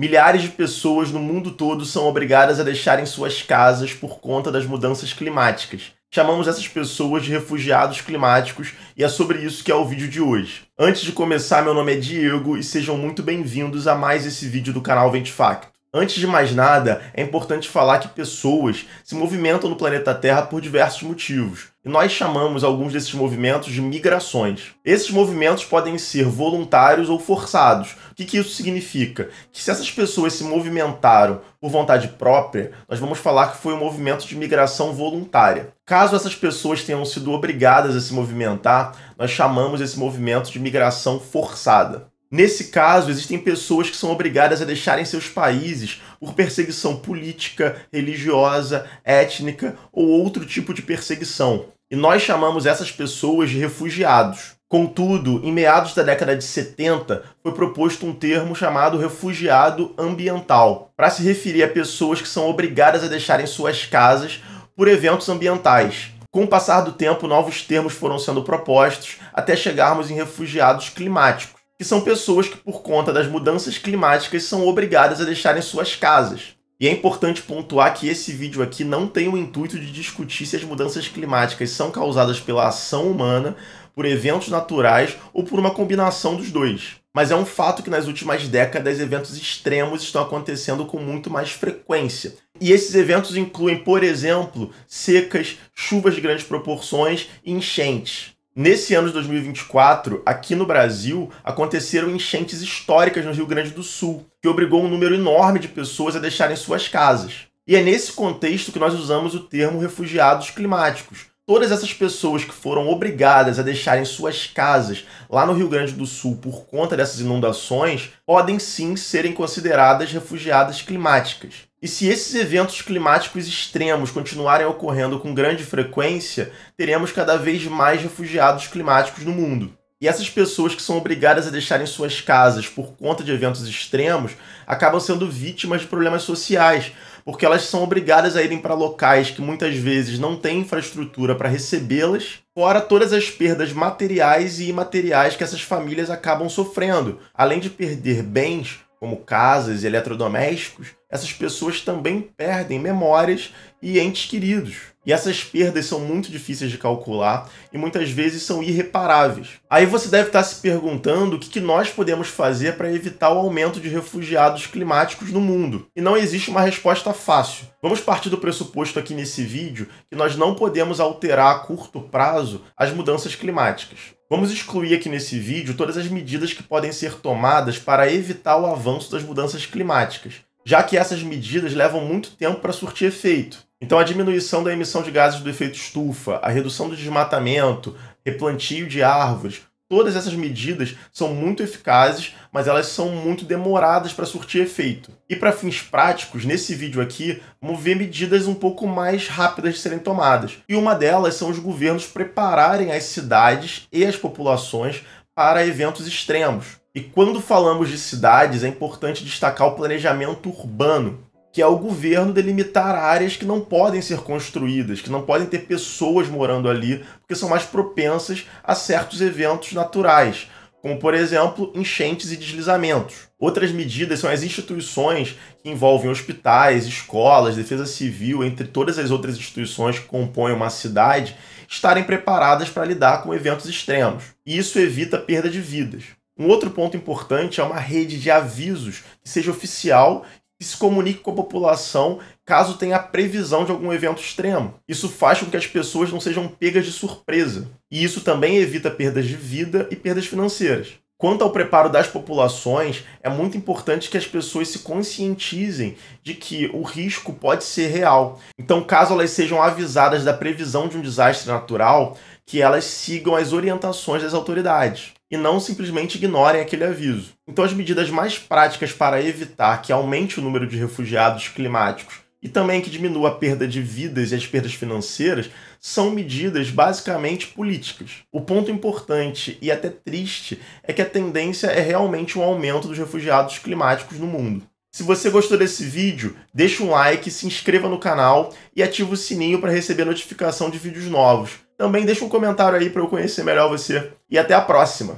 Milhares de pessoas no mundo todo são obrigadas a deixarem suas casas por conta das mudanças climáticas. Chamamos essas pessoas de refugiados climáticos e é sobre isso que é o vídeo de hoje. Antes de começar, meu nome é Diego e sejam muito bem-vindos a mais esse vídeo do canal Ventifacto. Antes de mais nada, é importante falar que pessoas se movimentam no planeta Terra por diversos motivos, e nós chamamos alguns desses movimentos de migrações. Esses movimentos podem ser voluntários ou forçados. O que, que isso significa? Que se essas pessoas se movimentaram por vontade própria, nós vamos falar que foi um movimento de migração voluntária. Caso essas pessoas tenham sido obrigadas a se movimentar, nós chamamos esse movimento de migração forçada. Nesse caso, existem pessoas que são obrigadas a deixarem seus países por perseguição política, religiosa, étnica ou outro tipo de perseguição, e nós chamamos essas pessoas de refugiados. Contudo, em meados da década de 70, foi proposto um termo chamado refugiado ambiental, para se referir a pessoas que são obrigadas a deixarem suas casas por eventos ambientais. Com o passar do tempo, novos termos foram sendo propostos até chegarmos em refugiados climáticos que são pessoas que, por conta das mudanças climáticas, são obrigadas a deixarem suas casas. E é importante pontuar que esse vídeo aqui não tem o intuito de discutir se as mudanças climáticas são causadas pela ação humana, por eventos naturais ou por uma combinação dos dois. Mas é um fato que nas últimas décadas eventos extremos estão acontecendo com muito mais frequência. E esses eventos incluem, por exemplo, secas, chuvas de grandes proporções e enchentes. Nesse ano de 2024, aqui no Brasil, aconteceram enchentes históricas no Rio Grande do Sul, que obrigou um número enorme de pessoas a deixarem suas casas. E é nesse contexto que nós usamos o termo refugiados climáticos. Todas essas pessoas que foram obrigadas a deixarem suas casas lá no Rio Grande do Sul por conta dessas inundações podem sim serem consideradas refugiadas climáticas. E se esses eventos climáticos extremos continuarem ocorrendo com grande frequência, teremos cada vez mais refugiados climáticos no mundo. E essas pessoas que são obrigadas a deixarem suas casas por conta de eventos extremos acabam sendo vítimas de problemas sociais, porque elas são obrigadas a irem para locais que muitas vezes não têm infraestrutura para recebê-las, fora todas as perdas materiais e imateriais que essas famílias acabam sofrendo, além de perder bens como casas e eletrodomésticos, essas pessoas também perdem memórias e entes queridos. E essas perdas são muito difíceis de calcular e muitas vezes são irreparáveis. Aí você deve estar se perguntando o que nós podemos fazer para evitar o aumento de refugiados climáticos no mundo. E não existe uma resposta fácil. Vamos partir do pressuposto aqui nesse vídeo que nós não podemos alterar a curto prazo as mudanças climáticas. Vamos excluir aqui nesse vídeo todas as medidas que podem ser tomadas para evitar o avanço das mudanças climáticas, já que essas medidas levam muito tempo para surtir efeito. Então, a diminuição da emissão de gases do efeito estufa, a redução do desmatamento, replantio de árvores, todas essas medidas são muito eficazes, mas elas são muito demoradas para surtir efeito. E para fins práticos, nesse vídeo aqui, vamos ver medidas um pouco mais rápidas de serem tomadas. E uma delas são os governos prepararem as cidades e as populações para eventos extremos. E quando falamos de cidades, é importante destacar o planejamento urbano, que é o governo delimitar áreas que não podem ser construídas, que não podem ter pessoas morando ali, porque são mais propensas a certos eventos naturais, como por exemplo enchentes e deslizamentos. Outras medidas são as instituições que envolvem hospitais, escolas, defesa civil, entre todas as outras instituições que compõem uma cidade, estarem preparadas para lidar com eventos extremos. E isso evita a perda de vidas. Um outro ponto importante é uma rede de avisos que seja oficial que se comunique com a população caso tenha previsão de algum evento extremo. Isso faz com que as pessoas não sejam pegas de surpresa. E isso também evita perdas de vida e perdas financeiras. Quanto ao preparo das populações, é muito importante que as pessoas se conscientizem de que o risco pode ser real. Então, caso elas sejam avisadas da previsão de um desastre natural, que elas sigam as orientações das autoridades e não simplesmente ignorem aquele aviso. Então, as medidas mais práticas para evitar que aumente o número de refugiados climáticos e também que diminua a perda de vidas e as perdas financeiras são medidas basicamente políticas. O ponto importante e até triste é que a tendência é realmente um aumento dos refugiados climáticos no mundo. Se você gostou desse vídeo, deixa um like, se inscreva no canal e ative o sininho para receber notificação de vídeos novos. Também deixa um comentário aí para eu conhecer melhor você. E até a próxima!